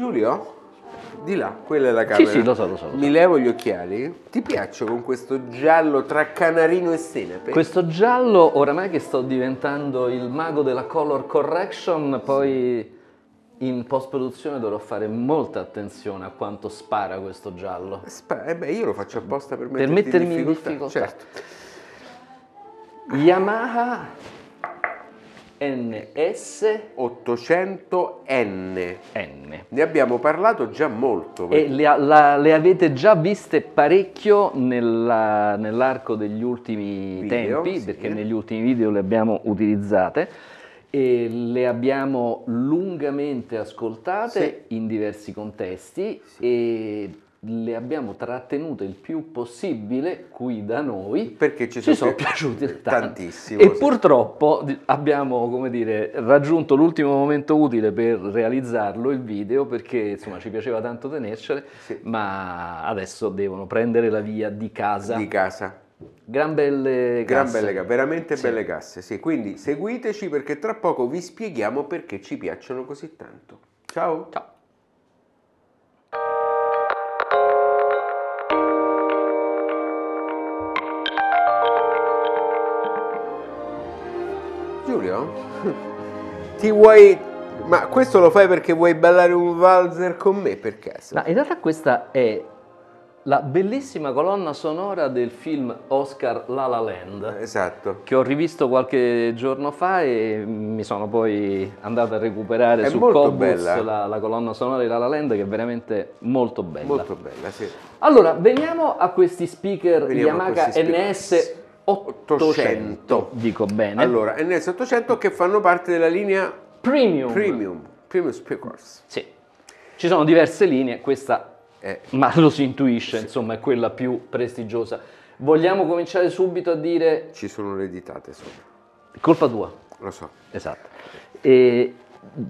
Giulio, di là, quella è la camera. Sì, sì, lo so, lo so. Lo so. Mi levo gli occhiali. Ti piaccio con questo giallo tra canarino e senape? Questo giallo, oramai che sto diventando il mago della color correction, poi in post-produzione dovrò fare molta attenzione a quanto spara questo giallo. Sp- eh beh, io lo faccio apposta per, per mettermi in difficoltà. In difficoltà. Certo. Yamaha NS800N. N. Ne abbiamo parlato già molto. Perché... E le, la, le, avete già viste parecchio nell'arco degli ultimi video, tempi, sì. perché negli ultimi video le abbiamo utilizzate e le abbiamo lungamente ascoltate sì. in diversi contesti sì. e le abbiamo trattenute il più possibile qui da noi perché ci, ci sono, pi- piaciute tantissimo e sì. purtroppo abbiamo come dire raggiunto l'ultimo momento utile per realizzarlo il video perché insomma ci piaceva tanto tenercele sì. ma adesso devono prendere la via di casa di casa Gran belle casse. Gran belle, veramente sì. belle casse, sì. Quindi seguiteci perché tra poco vi spieghiamo perché ci piacciono così tanto. Ciao! Ciao! Giulio? Ti vuoi... Ma questo lo fai perché vuoi ballare un valzer con me, per caso? Ma in realtà questa è la bellissima colonna sonora del film Oscar La La Land. Esatto. Che ho rivisto qualche giorno fa e mi sono poi andato a recuperare è su Cobus la, la, colonna sonora di La La Land che è veramente molto bella. Molto bella, sì. Allora, veniamo a questi speaker veniamo Yamaha questi speaker. NS 800. Dico bene. Allora, NS 800 che fanno parte della linea Premium. Premium, Premium Speakers. Sì. Ci sono diverse linee, questa, eh. ma lo si intuisce, sì. insomma, è quella più prestigiosa. Vogliamo cominciare subito a dire... Ci sono le ditate sopra. Colpa tua. Lo so. Esatto. E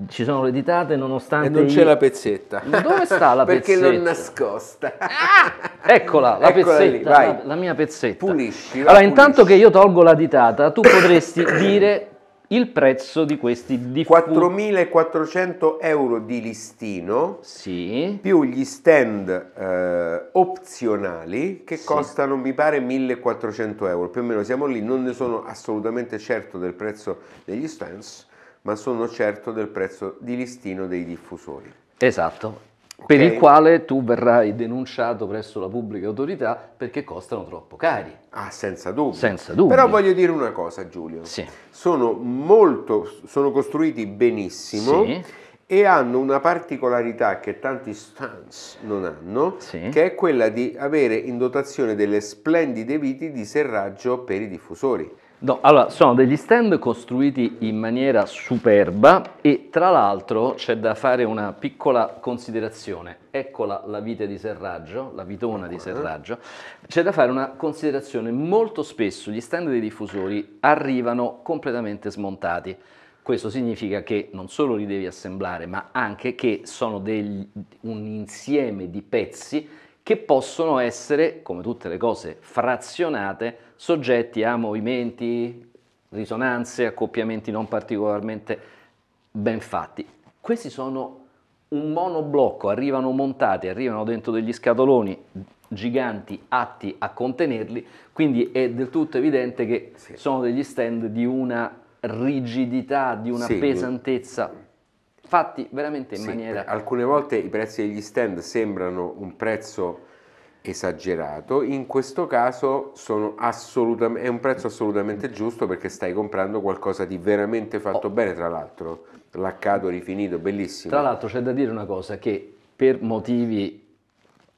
ci sono le ditate nonostante... E non c'è io... la pezzetta. Ma dove sta la Perché pezzetta? Perché l'ho nascosta. Ah! Eccola, la Eccola pezzetta, lì, la, la, mia pezzetta. Pulisci. Allora, pulisci. intanto che io tolgo la ditata, tu potresti dire il prezzo di questi diffusori. 4.400 euro di listino sì. più gli stand eh, opzionali che sì. costano mi pare 1.400 euro più o meno siamo lì non ne sono assolutamente certo del prezzo degli stands ma sono certo del prezzo di listino dei diffusori esatto per il quale tu verrai denunciato presso la pubblica autorità perché costano troppo cari. Ah, senza dubbio. Senza dubbio. Però voglio dire una cosa, Giulio. Sì. Sono molto, sono costruiti benissimo. Sì e hanno una particolarità che tanti stands non hanno, sì. che è quella di avere in dotazione delle splendide viti di serraggio per i diffusori. No, allora, sono degli stand costruiti in maniera superba e tra l'altro c'è da fare una piccola considerazione. Eccola la vite di serraggio, la vitona di serraggio. C'è da fare una considerazione. Molto spesso gli stand dei diffusori arrivano completamente smontati. Questo significa che non solo li devi assemblare, ma anche che sono degli, un insieme di pezzi che possono essere, come tutte le cose, frazionate soggetti a movimenti, risonanze, accoppiamenti non particolarmente ben fatti. Questi sono un monoblocco, arrivano montati, arrivano dentro degli scatoloni giganti atti a contenerli, quindi è del tutto evidente che sì. sono degli stand di una rigidità, di una sì. pesantezza, fatti veramente in sì. maniera... Alcune volte i prezzi degli stand sembrano un prezzo esagerato, in questo caso è un prezzo assolutamente giusto perché stai comprando qualcosa di veramente fatto oh. bene, tra l'altro, laccato, rifinito, bellissimo. Tra l'altro c'è da dire una cosa che per motivi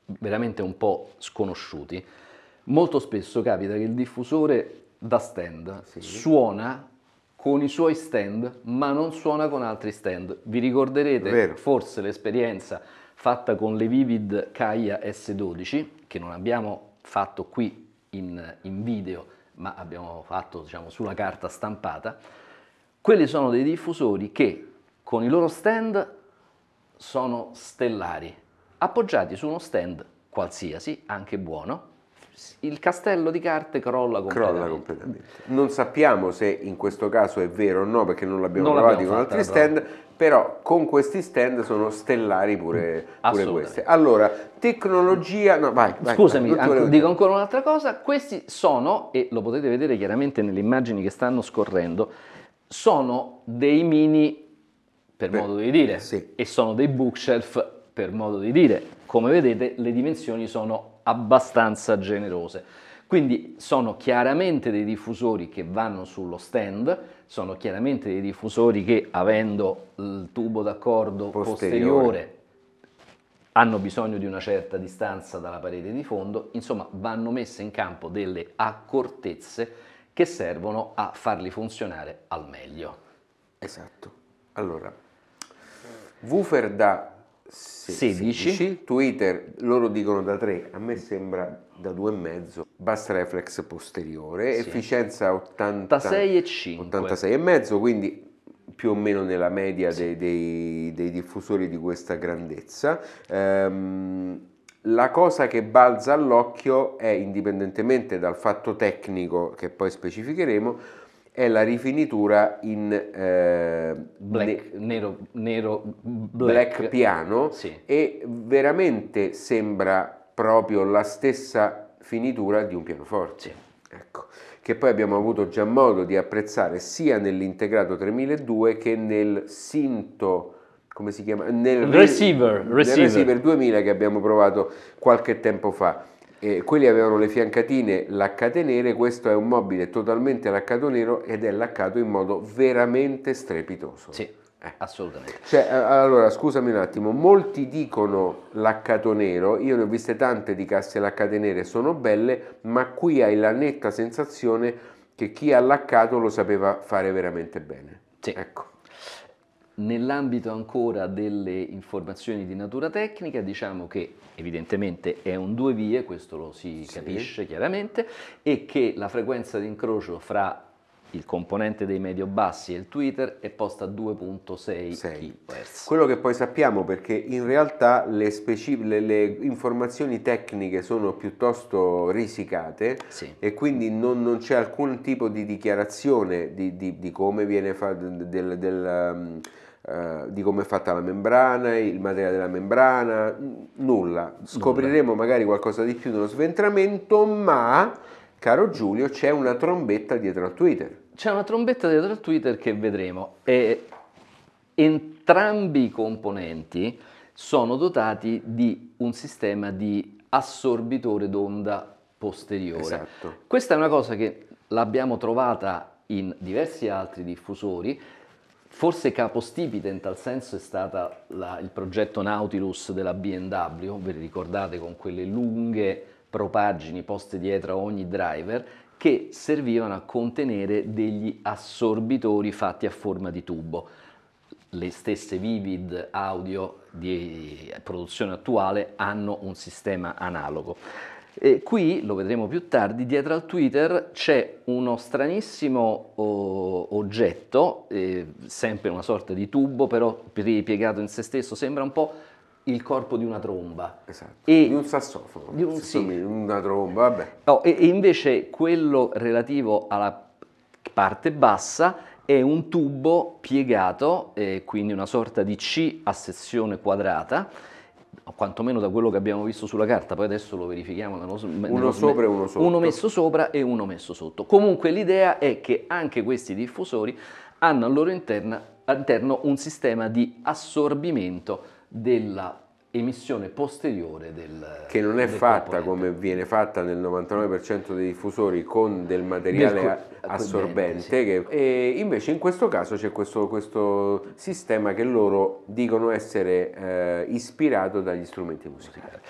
veramente un po' sconosciuti, molto spesso capita che il diffusore da stand sì. suona con i suoi stand, ma non suona con altri stand. Vi ricorderete Vero. forse l'esperienza fatta con le Vivid Kaia S12 che non abbiamo fatto qui in, in video ma abbiamo fatto diciamo, sulla carta stampata quelli sono dei diffusori che con i loro stand sono stellari appoggiati su uno stand qualsiasi anche buono il castello di carte crolla completamente. Crolla completamente. Non sappiamo se in questo caso è vero o no, perché non l'abbiamo provato con altri stand, però con questi stand sono stellari pure, pure queste. Allora, tecnologia... No, vai, vai, Scusami, vai, an- dico ancora un'altra cosa, questi sono, e lo potete vedere chiaramente nelle immagini che stanno scorrendo, sono dei mini, per Beh, modo di dire, sì. e sono dei bookshelf, per modo di dire. Come vedete, le dimensioni sono abbastanza generose. Quindi sono chiaramente dei diffusori che vanno sullo stand, sono chiaramente dei diffusori che avendo il tubo d'accordo posteriore, posteriore hanno bisogno di una certa distanza dalla parete di fondo, insomma vanno messe in campo delle accortezze che servono a farli funzionare al meglio. Esatto. Allora, woofer da 16, 16 Twitter loro dicono da 3, a me sembra da 2,5, bus reflex posteriore, sì. efficienza 86,5, quindi più o meno nella media sì. dei, dei, dei, diffusori di questa grandezza. Ehm, la cosa che balza all'occhio è, indipendentemente dal fatto tecnico che poi specificheremo, è la rifinitura in eh, black, ne nero, nero black. black piano sì. e veramente sembra proprio la stessa finitura di un pianoforte. Sì. Ecco, che poi abbiamo avuto già modo di apprezzare sia nell'integrato 3002 che nel Sinto come si chiama? Nel receiver, nel receiver. receiver 2000 che abbiamo provato qualche tempo fa. Eh, quelli avevano le fiancatine laccato nere, questo è un mobile totalmente laccato nero ed è laccato in modo veramente strepitoso. Sì. Eh, assolutamente. Cioè, allora, scusami un attimo, molti dicono l'accato nero, io ne ho viste tante di casse laccate nere, sono belle, ma qui hai la netta sensazione che chi ha laccato lo sapeva fare veramente bene. Sì. Ecco. Nell'ambito ancora delle informazioni di natura tecnica, diciamo che evidentemente è un due vie, questo lo si sì. capisce chiaramente, e che la frequenza di incrocio fra il componente dei medio-bassi e il Twitter e posta 2.6 kHz. Quello che poi sappiamo perché in realtà le, specif- le, le informazioni tecniche sono piuttosto risicate sì. e quindi non, non, c'è alcun tipo di dichiarazione di, di, di come viene fa- del, del Uh, di come è fatta la membrana, il materiale della membrana, nulla. Scopriremo nulla. magari qualcosa di più dello sventramento, ma caro Giulio, c'è una trombetta dietro al Twitter c'è una trombetta dietro al Twitter che vedremo e entrambi i componenti sono dotati di un sistema di assorbitore d'onda posteriore. Esatto. Questa è una cosa che l'abbiamo trovata in diversi altri diffusori, forse capostipite in tal senso è stato il progetto Nautilus della BMW, ve li ricordate con quelle lunghe propaggini poste dietro a ogni driver, che servivano a contenere degli assorbitori fatti a forma di tubo. Le stesse Vivid Audio di produzione attuale hanno un sistema analogo. E qui, lo vedremo più tardi, dietro al Twitter c'è uno stranissimo oggetto, eh, sempre una sorta di tubo, però ripiegato in se stesso, sembra un po' il corpo di una tromba. Esatto, e di un sassofono. Di un, sì. Una tromba, vabbè. No, e, e invece quello relativo alla parte bassa è un tubo piegato, eh, quindi una sorta di C a sezione quadrata, o quantomeno da quello che abbiamo visto sulla carta, poi adesso lo verifichiamo. Nello, nello, uno sopra e uno sotto. Uno messo sopra e uno messo sotto. Comunque l'idea è che anche questi diffusori hanno al loro interna, all'interno un sistema di assorbimento della emissione posteriore del che non è fatta componente. come viene fatta nel 99% dei diffusori con del materiale co- assorbente sì. che, e invece in questo caso c'è questo, questo sistema che loro dicono essere eh, ispirato dagli strumenti musicali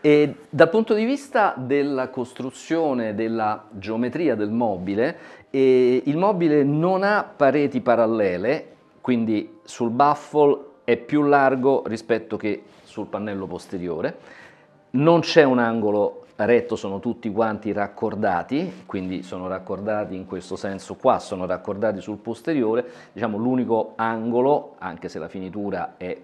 e dal punto di vista della costruzione della geometria del mobile eh, il mobile non ha pareti parallele quindi sul baffle è più largo rispetto che sul pannello posteriore, non c'è un angolo retto, sono tutti quanti raccordati, quindi sono raccordati in questo senso qua, sono raccordati sul posteriore, diciamo l'unico angolo, anche se la finitura è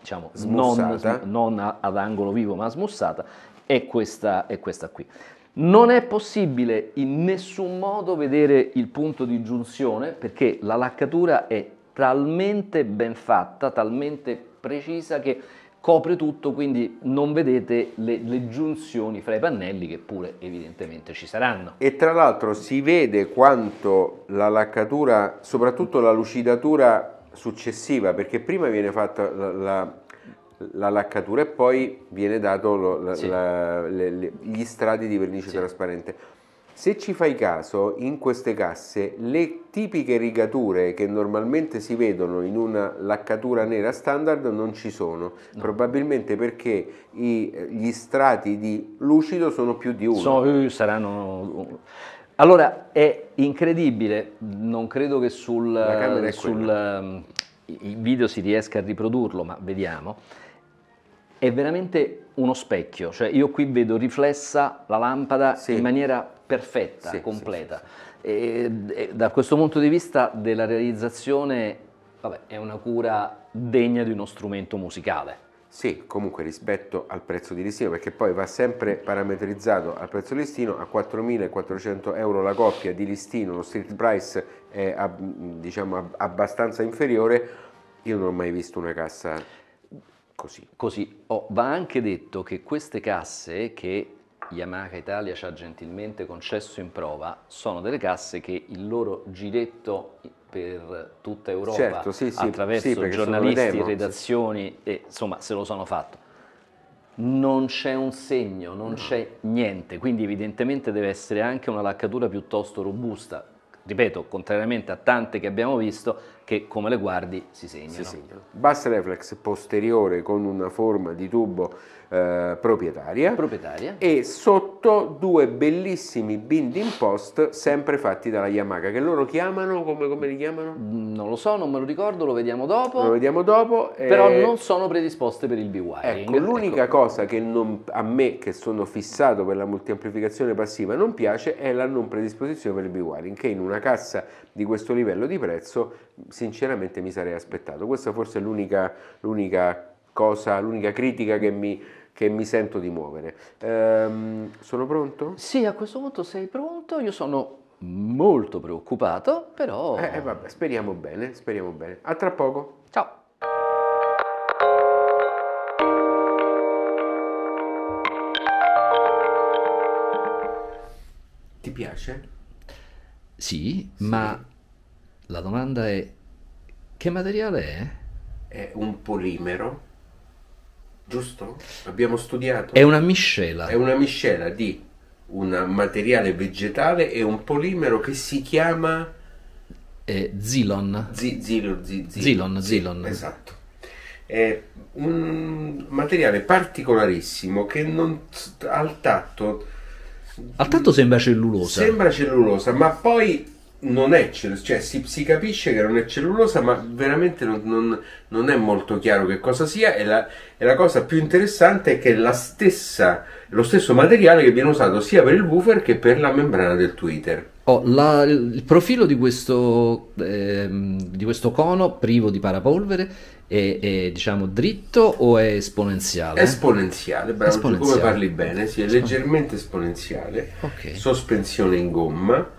diciamo, non, non, ad angolo vivo ma smussata, è questa, è questa qui. Non è possibile in nessun modo vedere il punto di giunzione perché la laccatura è talmente ben fatta, talmente precisa che copre tutto, quindi non vedete le, le, giunzioni fra i pannelli che pure evidentemente ci saranno. E tra l'altro si vede quanto la laccatura, soprattutto la lucidatura successiva, perché prima viene fatta la, la, la laccatura e poi viene dato lo, la, sì. le, le, gli strati di vernice sì. trasparente se ci fai caso, in queste casse le tipiche rigature che normalmente si vedono in una laccatura nera standard non ci sono, no. probabilmente perché i, gli strati di lucido sono più di uno. So, eh, saranno... Allora è incredibile, non credo che sul, sul ehm, video si riesca a riprodurlo, ma vediamo è veramente uno specchio, cioè io qui vedo riflessa la lampada sì. in maniera perfetta, sì, completa. Sì, e, e da questo punto di vista della realizzazione vabbè, è una cura degna di uno strumento musicale. Sì, comunque rispetto al prezzo di listino, perché poi va sempre parametrizzato al prezzo di listino, a 4.400 euro la coppia di listino, lo street price è diciamo, abbastanza inferiore, io non ho mai visto una cassa Così. Così. Oh, va anche detto che queste casse che Yamaha Italia ci ha gentilmente concesso in prova sono delle casse che il loro giretto per tutta Europa certo, sì, sì, attraverso sì, giornalisti, redazioni e insomma se lo sono fatto. Non c'è un segno, non no. c'è niente, quindi evidentemente deve essere anche una laccatura piuttosto robusta. Ripeto, contrariamente a tante che abbiamo visto, che come le guardi si segnano. Si segnano. Bus reflex posteriore con una forma di tubo eh, proprietaria, proprietaria e sotto due bellissimi binding post sempre fatti dalla Yamaha che loro chiamano, come, come li chiamano? Mm, non lo so, non me lo ricordo, lo vediamo dopo. Lo vediamo dopo. E... Però eh, non sono predisposte per il b wire Ecco, l'unica ecco. cosa che non, a me che sono fissato per la multiamplificazione passiva non piace è la non predisposizione per il b wire che in una cassa di questo livello di prezzo si sinceramente mi sarei aspettato. Questa forse è l'unica, l'unica cosa, l'unica critica che mi, che mi sento di muovere. Ehm, sono pronto? Sì, a questo punto sei pronto. Io sono molto preoccupato, però... Eh, eh vabbè, speriamo bene, speriamo bene. A tra poco. Ciao. Ti piace? Sì, sì. ma la domanda è che materiale è? È un polimero, giusto? Abbiamo studiato. È una miscela. È una miscela di un materiale vegetale e un polimero che si chiama... Eh, Zilon. Z- Zilon, Z- Zilon. Zilon. Esatto. È un materiale particolarissimo che non, al tatto... Al tatto sembra cellulosa. Sembra cellulosa, ma poi non è cellulosa, cioè si, si, capisce che non è cellulosa, ma veramente non, non, non è molto chiaro che cosa sia. E la, e la cosa più interessante è che è stessa, lo stesso materiale che viene usato sia per il woofer che per la membrana del Twitter. Oh, la, il profilo di questo, eh, di questo, cono privo di parapolvere è, è diciamo, dritto o è esponenziale? esponenziale, bravo, esponenziale. come parli bene, sì, è leggermente esponenziale. Okay. Sospensione in gomma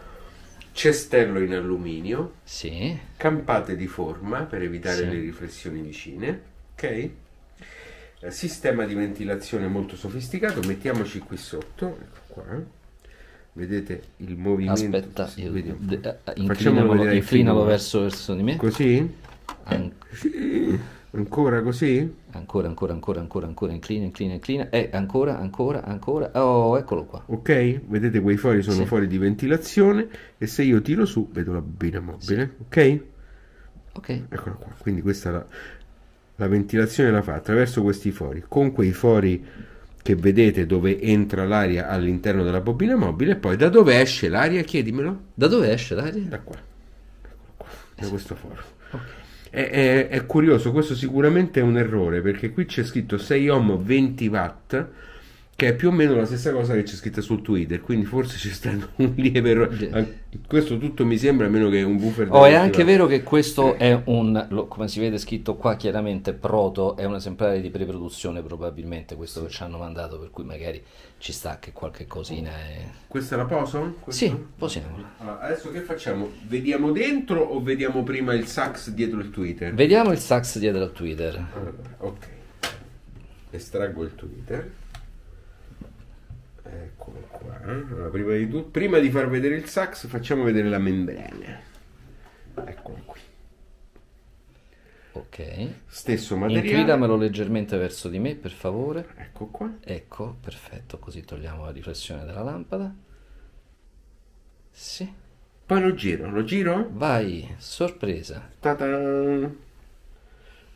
cestello in alluminio, sì. campate di forma per evitare sì. le riflessioni vicine, ok? Eh, sistema di ventilazione molto sofisticato, mettiamoci qui sotto, ecco qua. Vedete il movimento? Aspetta, io, d- inclinalo, inclinalo verso, verso di me. Così? An- Ancora così? Ancora, ancora, ancora, ancora, ancora, inclina, inclina, inclina, e eh, ancora, ancora, ancora, oh, eccolo qua. Ok, vedete quei fori sono sì. fuori di ventilazione e se io tiro su vedo la bobina mobile, sì. ok? Ok. Eccola qua, quindi questa la, la ventilazione la fa attraverso questi fori, con quei fori che vedete dove entra l'aria all'interno della bobina mobile e poi da dove esce l'aria, chiedimelo. Da dove esce l'aria? Da qua, da questo foro. Ok. È, è, è curioso, questo sicuramente è un errore perché qui c'è scritto 6 ohm 20 watt che è più o meno la stessa cosa che c'è scritta sul Twitter, quindi forse c'è stato un lieve errore. Questo tutto mi sembra, a meno che un buffer... Oh, è anche vero che questo è un, lo, come si vede scritto qua chiaramente, proto, è un esemplare di preproduzione probabilmente, questo che ci hanno mandato, per cui magari ci sta che qualche cosina è... Oh. Questa è la poso? Sì, possiamo. Allora, adesso che facciamo? Vediamo dentro o vediamo prima il sax dietro il Twitter? Vediamo il sax dietro il Twitter. Allora, ok. Estraggo il Twitter. Eccolo qua. Eh. Allora, prima, di tu- prima di far vedere il sax facciamo vedere la membrana. Eccolo qui. Ok. Stesso materiale. Inclinamelo leggermente verso di me, per favore. Ecco qua. Ecco, perfetto, così togliamo la riflessione della lampada. Sì. Poi lo giro, lo giro? Vai, sorpresa. Ta-da!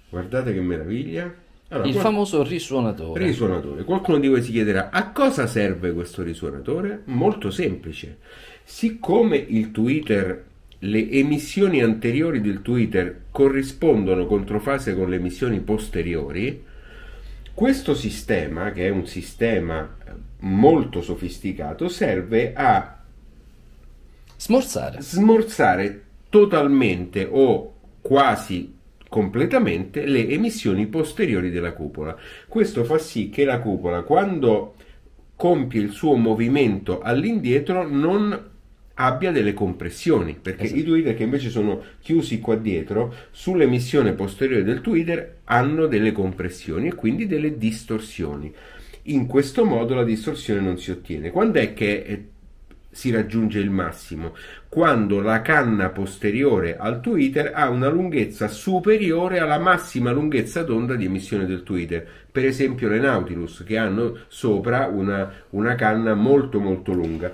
Guardate che meraviglia. Allora, il famoso risuonatore. risuonatore. Qualcuno di voi si chiederà a cosa serve questo risuonatore? Molto semplice. Siccome il Twitter, le emissioni anteriori del Twitter corrispondono controfase con le emissioni posteriori, questo sistema, che è un sistema molto sofisticato, serve a smorzare, smorzare totalmente o quasi completamente le emissioni posteriori della cupola. Questo fa sì che la cupola quando compie il suo movimento all'indietro non abbia delle compressioni perché esatto. i tweeter che invece sono chiusi qua dietro sull'emissione posteriore del tweeter hanno delle compressioni e quindi delle distorsioni in questo modo la distorsione non si ottiene quando è che eh, si raggiunge il massimo, quando la canna posteriore al Twitter ha una lunghezza superiore alla massima lunghezza d'onda di emissione del Twitter, per esempio le Nautilus che hanno sopra una, una canna molto molto lunga.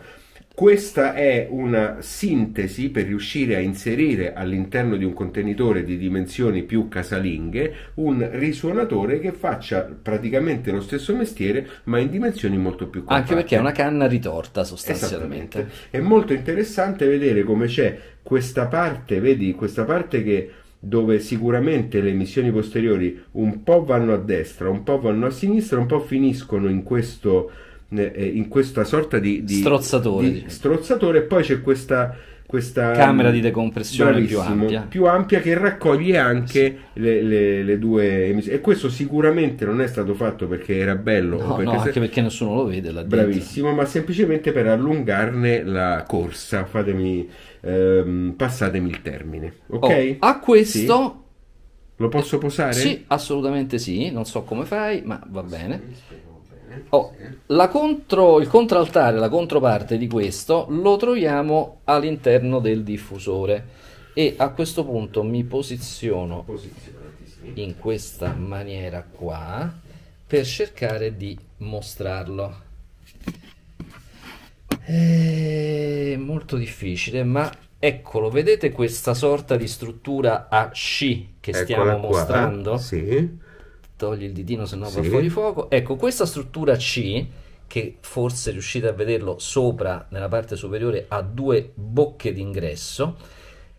Questa è una sintesi per riuscire a inserire all'interno di un contenitore di dimensioni più casalinghe un risuonatore che faccia praticamente lo stesso mestiere ma in dimensioni molto più compatte. Anche perché è una canna ritorta sostanzialmente. È molto interessante vedere come c'è questa parte, vedi, questa parte che dove sicuramente le emissioni posteriori un po' vanno a destra, un po' vanno a sinistra, un po' finiscono in questo eh, in questa sorta di, di strozzatore, di diciamo. strozzatore e poi c'è questa questa camera di mm, decompressione più ampia. più ampia. che raccoglie anche sì. le, le, le, due emissioni. E questo sicuramente non è stato fatto perché era bello, no, perché no, se... anche perché nessuno lo vede Bravissimo, ma semplicemente per allungarne la corsa, fatemi, ehm, passatemi il termine. Ok? Oh, a questo... Sì. Lo posso posare? Sì, assolutamente sì, non so come fai, ma va bene. Oh, contro, il contraltare, la controparte di questo, lo troviamo all'interno del diffusore e a questo punto mi posiziono in questa maniera qua per cercare di mostrarlo. È eh, molto difficile, ma eccolo, vedete questa sorta di struttura a sci che Eccola stiamo mostrando? Qua, sì togli il ditino se no sì. fuori fuoco. Ecco, questa struttura C che forse riuscite a vederlo sopra nella parte superiore ha due bocche d'ingresso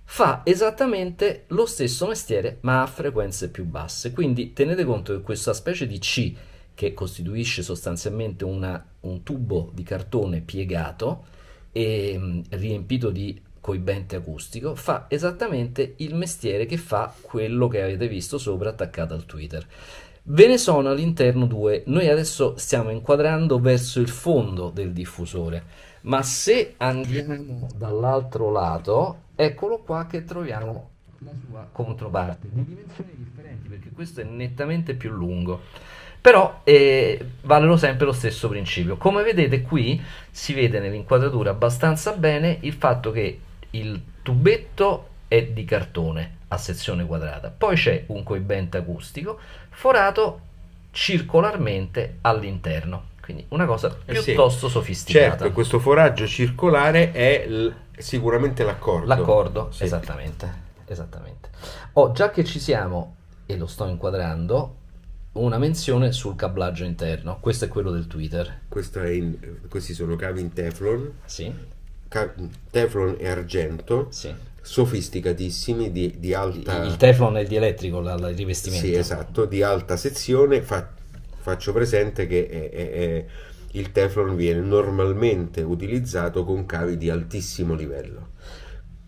fa esattamente lo stesso mestiere ma a frequenze più basse quindi tenete conto che questa specie di C che costituisce sostanzialmente una, un tubo di cartone piegato e mh, mm, riempito di coibente acustico fa esattamente il mestiere che fa quello che avete visto sopra attaccato al Twitter Ve ne sono all'interno due, noi adesso stiamo inquadrando verso il fondo del diffusore, ma se andiamo dall'altro lato, eccolo qua che troviamo la sua controparte, di dimensioni differenti perché questo è nettamente più lungo. Però eh, valgono sempre lo stesso principio. Come vedete qui si vede nell'inquadratura abbastanza bene il fatto che il tubetto è di cartone a sezione quadrata, poi c'è un coibente acustico, forato circolarmente all'interno. Quindi una cosa piuttosto eh sì. sofisticata. Certo, questo foraggio circolare è l- sicuramente l'accordo. L'accordo, sì. esattamente, esattamente. Oh, già che ci siamo, e lo sto inquadrando, una menzione sul cablaggio interno. Questo è quello del Twitter. In, questi sono cavi in Teflon. Sì. Ca- teflon e argento. Sì sofisticatissimi di, di alta... Il teflon e il dielettrico, la, la, il rivestimento. Sì, esatto, di alta sezione. Fa, faccio presente che è, è, è, il teflon viene normalmente utilizzato con cavi di altissimo livello.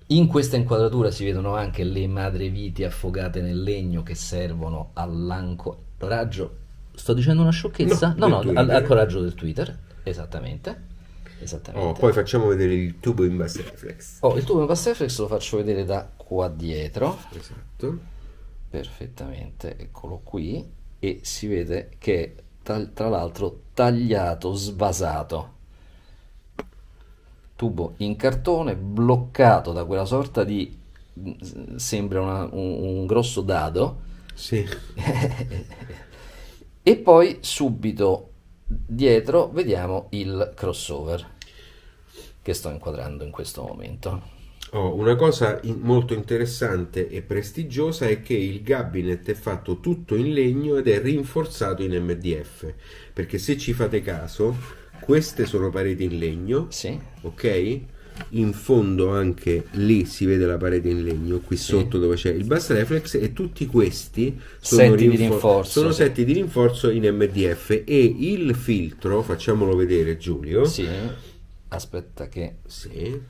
In questa inquadratura si vedono anche le madreviti affogate nel legno che servono all'ancoraggio. Sto dicendo una sciocchezza? No, no, no al, al coraggio del Twitter, esattamente Esattamente. Oh, poi facciamo vedere il tubo in bus reflex. Oh, il tubo in bus reflex lo faccio vedere da qua dietro. Esatto. Perfettamente, eccolo qui. E si vede che è, tra l'altro tagliato, svasato. Tubo in cartone bloccato da quella sorta di... Mm, sembra una, un, un grosso dado. Sì. e poi subito dietro vediamo il crossover che sto inquadrando in questo momento. Oh, una cosa in molto interessante e prestigiosa è che il gabinet è fatto tutto in legno ed è rinforzato in MDF, perché se ci fate caso, queste sono pareti in legno, sì. ok? in fondo anche lì si vede la parete in legno qui sì. sotto dove c'è il bus reflex e tutti questi sono, setti, rinfor- di rinforzo, sono sì. setti di rinforzo in MDF e il filtro facciamolo vedere Giulio sì aspetta che sì.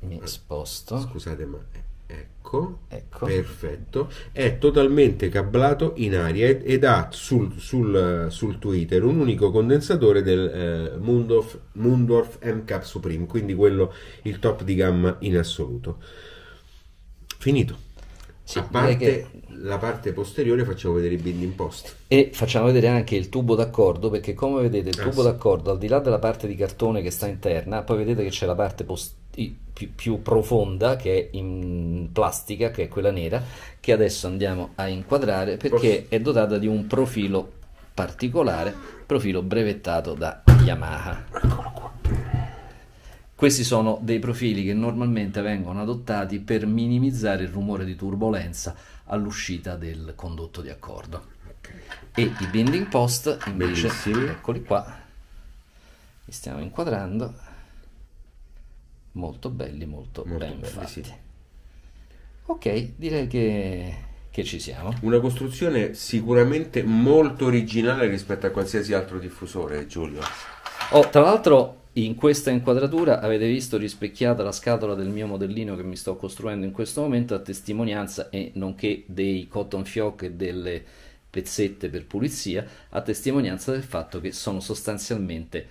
mi sposto scusate ma Ecco, ecco, perfetto. È totalmente cablato in aria ed, ha sul, sul, sul, Twitter un unico condensatore del eh, Mundorf, Mundorf MCAP Supreme, quindi quello il top di gamma in assoluto. Finito. Sì, A parte che... la parte posteriore facciamo vedere i building post. E facciamo vedere anche il tubo d'accordo, perché come vedete il tubo ah, d'accordo, al di là della parte di cartone che sta interna, poi vedete che c'è la parte posteriore più, più, profonda che è in plastica, che è quella nera, che adesso andiamo a inquadrare perché è dotata di un profilo particolare, profilo brevettato da Yamaha. Questi sono dei profili che normalmente vengono adottati per minimizzare il rumore di turbolenza all'uscita del condotto di accordo. E i bending post invece, Bellissimo. eccoli qua, li stiamo inquadrando, molto belli, molto, molto ben belli, fatti. Sì. Ok, direi che, che, ci siamo. Una costruzione sicuramente molto originale rispetto a qualsiasi altro diffusore, Giulio. Oh, tra l'altro in questa inquadratura avete visto rispecchiata la scatola del mio modellino che mi sto costruendo in questo momento a testimonianza e nonché dei cotton fioc e delle pezzette per pulizia a testimonianza del fatto che sono sostanzialmente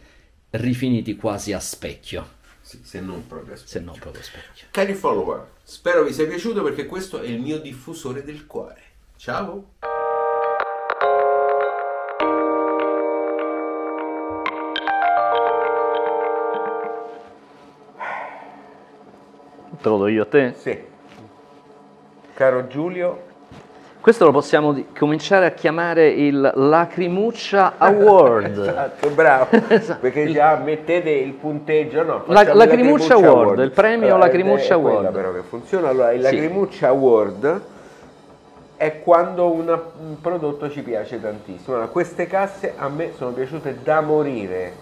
rifiniti quasi a specchio sì, se non proprio specchio. Se non proprio specchio. Cari follower, spero vi sia piaciuto perché questo è il mio diffusore del cuore. Ciao! Te lo do io a te? Sì. Caro Giulio, questo lo possiamo cominciare a chiamare il Lacrimuccia Award. esatto, bravo, esatto. perché già mettete il punteggio, no? La, lacrimuccia, Award, Award, il premio allora, eh, Lacrimuccia è, Award. È quella però che funziona, allora il sì. Lacrimuccia Award è quando una, un prodotto ci piace tantissimo. Allora, queste casse a me sono piaciute da morire,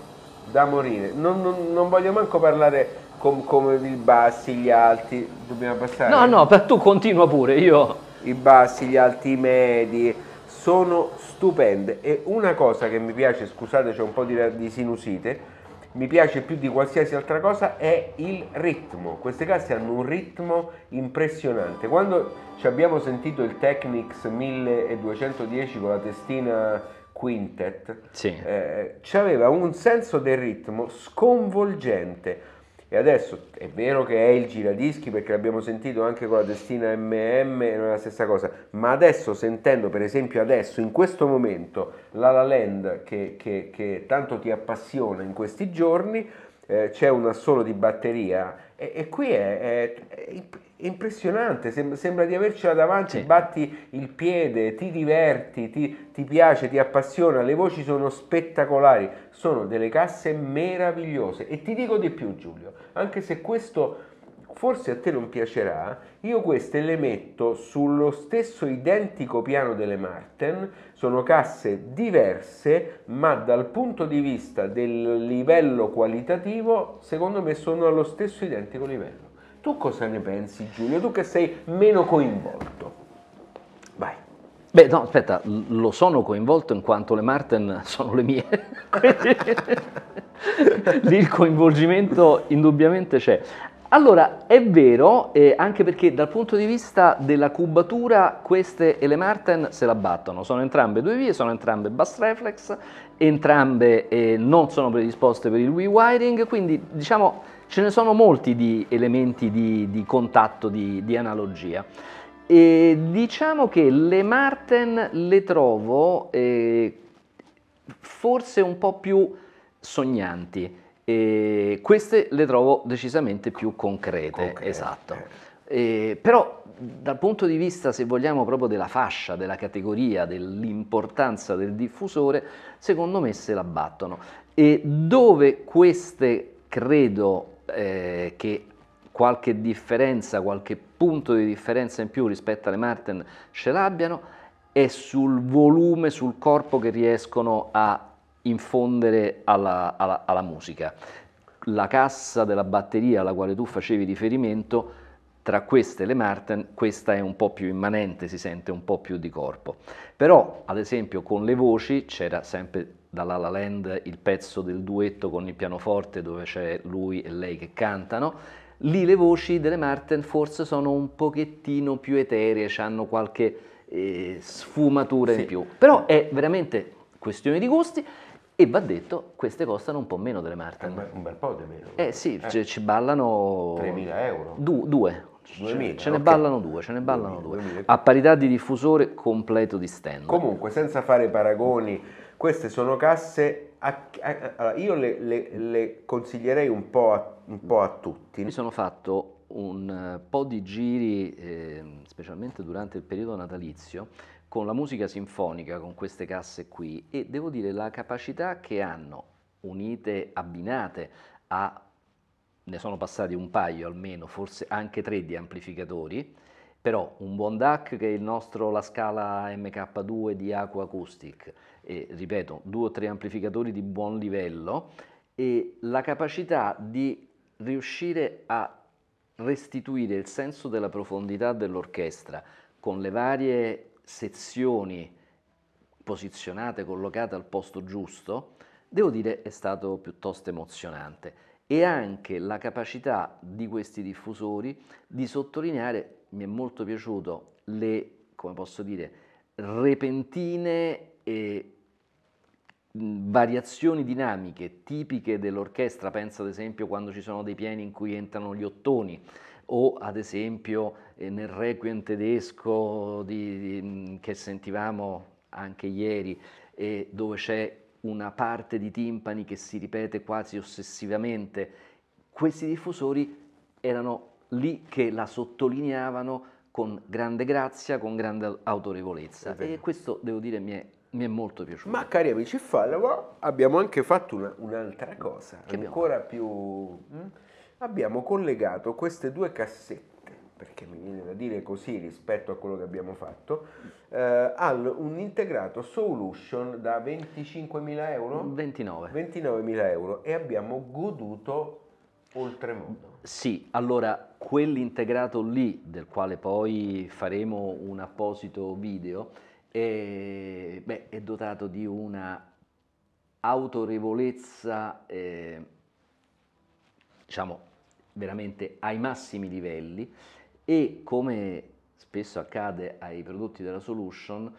da morire. Non, non, non voglio manco parlare com, come i bassi, gli alti, dobbiamo passare. No, no, tu continua pure, io i bassi, gli alti, i medi, sono stupende e una cosa che mi piace, scusate c'è un po' di, di sinusite, mi piace più di qualsiasi altra cosa è il ritmo. Queste casse hanno un ritmo impressionante. Quando ci abbiamo sentito il Technics 1210 con la testina quintet, sì. eh, ci aveva un senso del ritmo sconvolgente. E adesso è vero che è il giradischi perché l'abbiamo sentito anche con la testina MM e non è la stessa cosa, ma adesso sentendo per esempio adesso in questo momento la La Land che, che, che tanto ti appassiona in questi giorni, eh, c'è un assolo di batteria e, e qui è, è, è impressionante, Sem- sembra di avercela davanti, sì. batti il piede, ti diverti, ti, ti, piace, ti appassiona, le voci sono spettacolari, sono delle casse meravigliose e ti dico di più Giulio, anche se questo forse a te non piacerà, io queste le metto sullo stesso identico piano delle Marten, sono casse diverse, ma dal punto di vista del livello qualitativo, secondo me sono allo stesso identico livello. Tu cosa ne pensi Giulio? Tu che sei meno coinvolto. Vai. Beh, no, aspetta, lo sono coinvolto in quanto le Marten sono le mie. Lì il coinvolgimento indubbiamente c'è. Allora, è vero, eh, anche perché dal punto di vista della cubatura queste e le Marten se la battono, sono entrambe due vie, sono entrambe bus reflex, entrambe eh, non sono predisposte per il rewiring, quindi diciamo ce ne sono molti di elementi di, di contatto, di, di analogia. E diciamo che le Marten le trovo eh, forse un po' più sognanti, e queste le trovo decisamente più concrete, concrete. esatto. Eh, però dal punto di vista, se vogliamo, proprio della fascia, della categoria, dell'importanza del diffusore, secondo me se la battono. E dove queste, credo eh, che qualche differenza, qualche punto di differenza in più rispetto alle Martin ce l'abbiano, è sul volume, sul corpo che riescono a infondere alla, alla, alla musica. La cassa della batteria alla quale tu facevi riferimento tra queste e le Martin questa è un po' più immanente, si sente un po' più di corpo. Però ad esempio con le voci c'era sempre dalla La Land il pezzo del duetto con il pianoforte dove c'è lui e lei che cantano, lì le voci delle Martin forse sono un pochettino più eteree, hanno qualche eh, sfumatura sì. in più. Però è veramente questione di gusti e va detto, queste costano un po' meno delle Martin. Eh, un, un bel, po' di meno. Eh sì, eh. Cioè, ci ballano... 3.000 euro? Du, due. 2000, ce, ne okay. ballano due, ce ne ballano 2000, due. 2000. A parità di diffusore completo di stand. Comunque, senza fare paragoni, queste sono casse... A, a, a, io le, le, le, consiglierei un po' a, un po tutti. Mi sono fatto un eh, po' di giri, eh, specialmente durante il periodo natalizio, con la musica sinfonica, con queste casse qui e devo dire la capacità che hanno, unite, abbinate a, ne sono passati un paio almeno, forse anche tre di amplificatori, però un buon DAC che è il nostro, la scala MK2 di Aqua Acoustic, e, ripeto, due o tre amplificatori di buon livello e la capacità di riuscire a restituire il senso della profondità dell'orchestra con le varie sezioni posizionate, collocate al posto giusto, devo dire è stato piuttosto emozionante e anche la capacità di questi diffusori di sottolineare, mi è molto piaciuto, le, come posso dire, repentine e variazioni dinamiche tipiche dell'orchestra, penso ad esempio quando ci sono dei pieni in cui entrano gli ottoni, o ad esempio eh, nel requiem tedesco di, di, mm, che sentivamo anche ieri, eh, dove c'è una parte di timpani che si ripete quasi ossessivamente, questi diffusori erano lì che la sottolineavano con grande grazia, con grande autorevolezza e questo devo dire mi è mi è molto piaciuto. Ma cari amici follower, abbiamo anche fatto una, un'altra cosa, che ancora più... Mh? Mm? abbiamo collegato queste due cassette perché mi viene da dire così rispetto a quello che abbiamo fatto, eh, al un integrato Solution da 25.000 euro? 29. 29.000 euro e abbiamo goduto oltremodo. Sì, allora quell'integrato lì, del quale poi faremo un apposito video, è, beh, è dotato di una autorevolezza, eh, diciamo, veramente ai massimi livelli e come spesso accade ai prodotti della solution,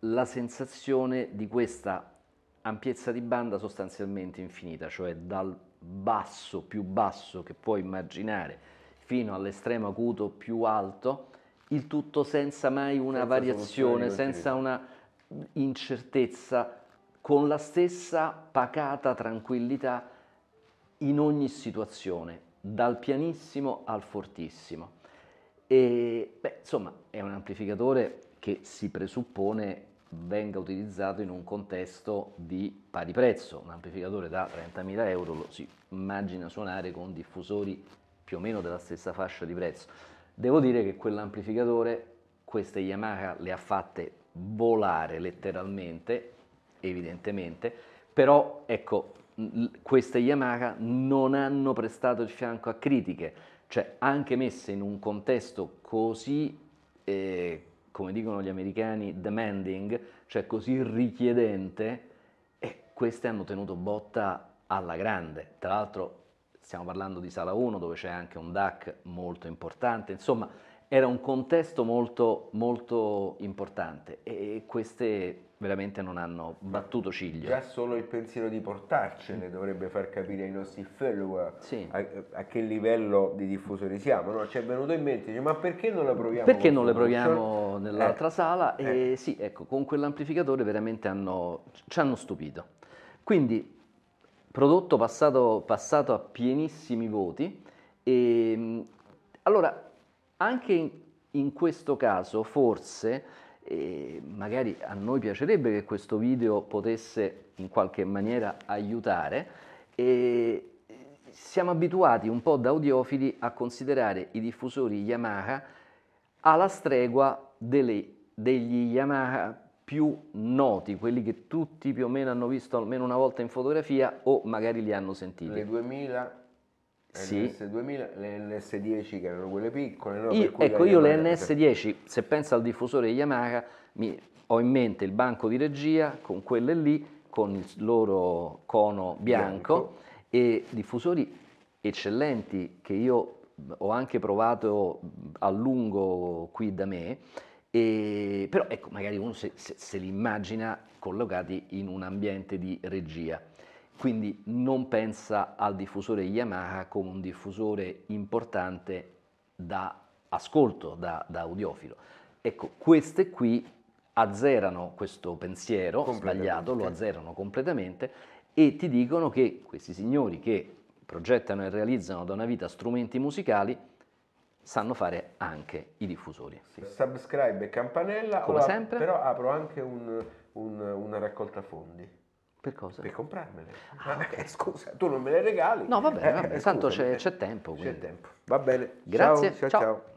la sensazione di questa ampiezza di banda sostanzialmente infinita, cioè dal basso più basso che puoi immaginare fino all'estremo acuto più alto, il tutto senza mai una senza variazione, senza una incertezza, con la stessa pacata tranquillità in ogni situazione, dal pianissimo al fortissimo. E, beh, insomma, è un amplificatore che si presuppone venga utilizzato in un contesto di pari prezzo. Un amplificatore da 30.000 euro lo si immagina suonare con diffusori più o meno della stessa fascia di prezzo. Devo dire che quell'amplificatore, queste Yamaha le ha fatte volare letteralmente, evidentemente, però ecco, queste Yamaha non hanno prestato il fianco a critiche, cioè anche messe in un contesto così, eh, come dicono gli americani, demanding, cioè così richiedente, e queste hanno tenuto botta alla grande. Tra l'altro stiamo parlando di sala 1 dove c'è anche un DAC molto importante, insomma era un contesto molto, molto importante e queste veramente non hanno battuto ciglio. Già solo il pensiero di portarcene dovrebbe far capire ai nostri follower sì. a, a, che livello di diffusione siamo. No? Ci è venuto in mente, ma perché non la proviamo? Perché non le proviamo cioè? nell'altra eh. sala? E eh. sì, ecco, con quell'amplificatore veramente hanno, ci hanno stupito. Quindi, prodotto passato, passato a pienissimi voti. E, ehm, allora, anche in, in questo caso forse eh, magari a noi piacerebbe che questo video potesse in qualche maniera aiutare e eh, siamo abituati un po' da audiofili a considerare i diffusori Yamaha alla stregua delle, degli Yamaha più noti, quelli che tutti più o meno hanno visto almeno una volta in fotografia o magari li hanno sentiti. Le 2000 eh, sì. NS2000, le NS10 che erano quelle piccole. No? Io, ecco, io le NS10, se penso al diffusore Yamaha, mi, ho in mente il banco di regia con quelle lì, con il loro cono bianco, bianco. e diffusori eccellenti che io ho anche provato a lungo qui da me, e, però ecco, magari uno se, se, se li immagina collocati in un ambiente di regia quindi non pensa al diffusore Yamaha come un diffusore importante da ascolto, da, da audiofilo. Ecco, queste qui azzerano questo pensiero sbagliato, lo azzerano completamente e ti dicono che questi signori che progettano e realizzano da una vita strumenti musicali sanno fare anche i diffusori. Sì. Subscribe e campanella, Come sempre. però apro anche un, un, una raccolta fondi. Per cosa? Per comprarmele. Ah, okay. Scusa, tu non me le regali? No, va va bene. Eh, tanto c'è, eh. c'è, tempo. Quindi. C'è tempo. Va bene. Grazie. ciao. ciao. ciao. ciao.